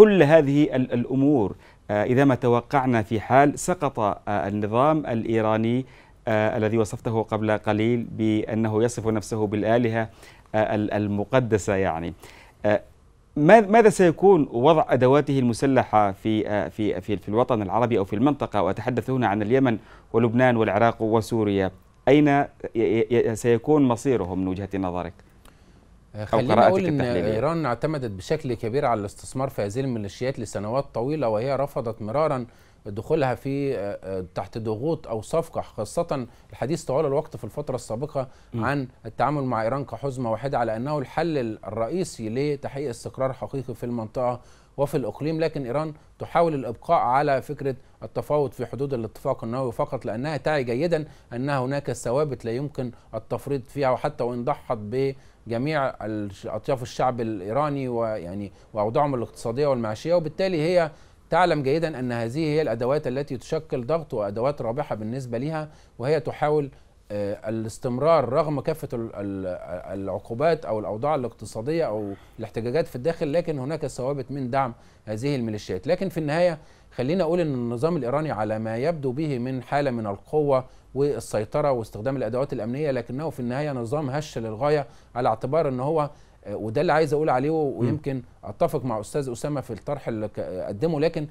كل هذه الأمور آه، إذا ما توقعنا في حال سقط آه، النظام الإيراني آه، الذي وصفته قبل قليل بأنه يصف نفسه بالآلهة المقدسة يعني ماذا سيكون وضع ادواته المسلحه في في في, في الوطن العربي او في المنطقه واتحدث هنا عن اليمن ولبنان والعراق وسوريا اين سيكون مصيرهم من وجهه نظرك؟ آه، خلينا نقول ان ايران اعتمدت بشكل كبير على الاستثمار في هذه الميليشيات لسنوات طويله وهي رفضت مرارا دخولها في آه، آه، تحت ضغوط او صفقه خاصه الحديث طوال الوقت في الفتره السابقه عن التعامل مع ايران كحزمه واحده على انه الحل الرئيسي لتحقيق استقرار حقيقي في المنطقه وفي الاقليم لكن ايران تحاول الابقاء على فكره التفاوض في حدود الاتفاق النووي فقط لانها تعي جيدا ان هناك ثوابت لا يمكن التفريط فيها وحتى وان ضحت بجميع اطياف الشعب الايراني ويعني واوضاعهم الاقتصاديه والمعيشيه وبالتالي هي تعلم جيدا أن هذه هي الأدوات التي تشكل ضغط وأدوات رابحة بالنسبة لها وهي تحاول آه، الاستمرار رغم كافة العقوبات أو الأوضاع الاقتصادية أو الاحتجاجات في الداخل لكن هناك ثوابت من دعم هذه الميليشيات لكن في النهاية خلينا أقول أن النظام الإيراني على ما يبدو به من حالة من القوة والسيطرة واستخدام الأدوات الأمنية لكنه في النهاية نظام هش للغاية على اعتبار أن هو آه، وده اللي عايز اقول عليه ويمكن اتفق مع استاذ اسامه في الطرح اللي قدمه لكن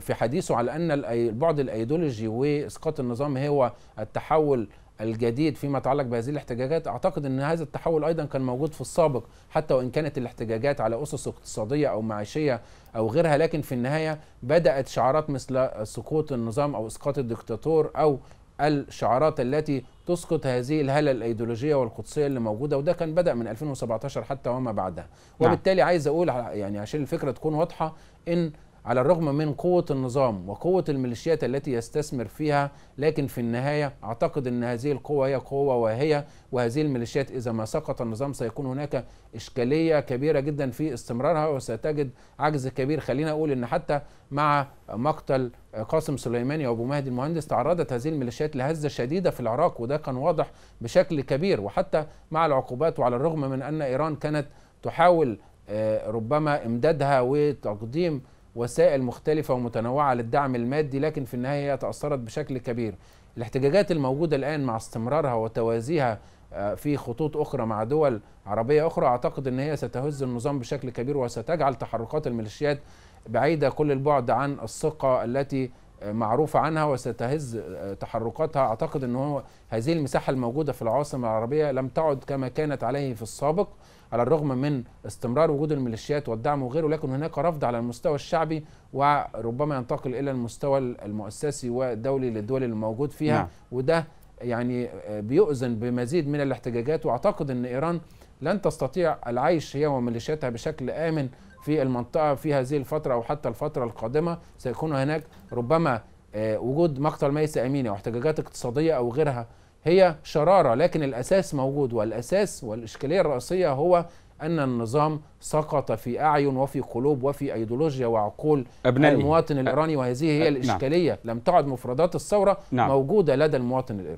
في حديثه على ان البعد الايديولوجي واسقاط النظام هو التحول الجديد فيما يتعلق بهذه الاحتجاجات اعتقد ان هذا التحول ايضا كان موجود في السابق حتى وان كانت الاحتجاجات على اسس اقتصاديه او معيشيه او غيرها لكن في النهايه بدات شعارات مثل سقوط النظام او اسقاط الدكتاتور او الشعارات التي تسقط هذه الهاله الايديولوجيه والقدسيه اللي موجوده وده كان بدا من 2017 حتى وما بعدها نعم. وبالتالي عايز اقول يعني عشان الفكره تكون واضحه ان على الرغم من قوة النظام وقوة الميليشيات التي يستثمر فيها لكن في النهاية أعتقد أن هذه القوة هي قوة واهية وهذه الميليشيات إذا ما سقط النظام سيكون هناك إشكالية كبيرة جدا في استمرارها وستجد عجز كبير خلينا أقول أن حتى مع مقتل قاسم سليماني وابو مهدي المهندس تعرضت هذه الميليشيات لهزه شديده في العراق وده كان واضح بشكل كبير وحتى مع العقوبات وعلى الرغم من ان ايران كانت تحاول آه، ربما امدادها وتقديم وسائل مختلفة ومتنوعة للدعم المادي لكن في النهاية هي تأثرت بشكل كبير الاحتجاجات الموجودة الآن مع استمرارها وتوازيها آه، في خطوط أخرى مع دول عربية أخرى أعتقد أن هي ستهز النظام بشكل كبير وستجعل تحركات الميليشيات بعيدة كل البعد عن الثقة التي معروفة عنها وستهز تحركاتها أعتقد أنه هذه المساحة الموجودة في العاصمة العربية لم تعد كما كانت عليه في السابق على الرغم من استمرار وجود الميليشيات والدعم وغيره لكن هناك رفض على المستوى الشعبي وربما ينتقل إلى المستوى المؤسسي والدولي للدول الموجود فيها نعم. وده يعني آه، بيؤذن بمزيد من الاحتجاجات واعتقد ان ايران لن تستطيع العيش هي وميليشياتها بشكل امن في المنطقه في هذه الفتره او حتى الفتره القادمه سيكون هناك ربما آه، وجود مقتل ميس امينه واحتجاجات اقتصاديه او غيرها هي شراره لكن الاساس موجود والاساس والاشكاليه الرئيسيه هو ان النظام سقط في اعين وفي قلوب وفي ايديولوجيا وعقول أبنائي. المواطن الايراني وهذه هي نعم. الاشكاليه نعم. لم تعد مفردات الثوره نعم. موجوده لدى المواطن الايراني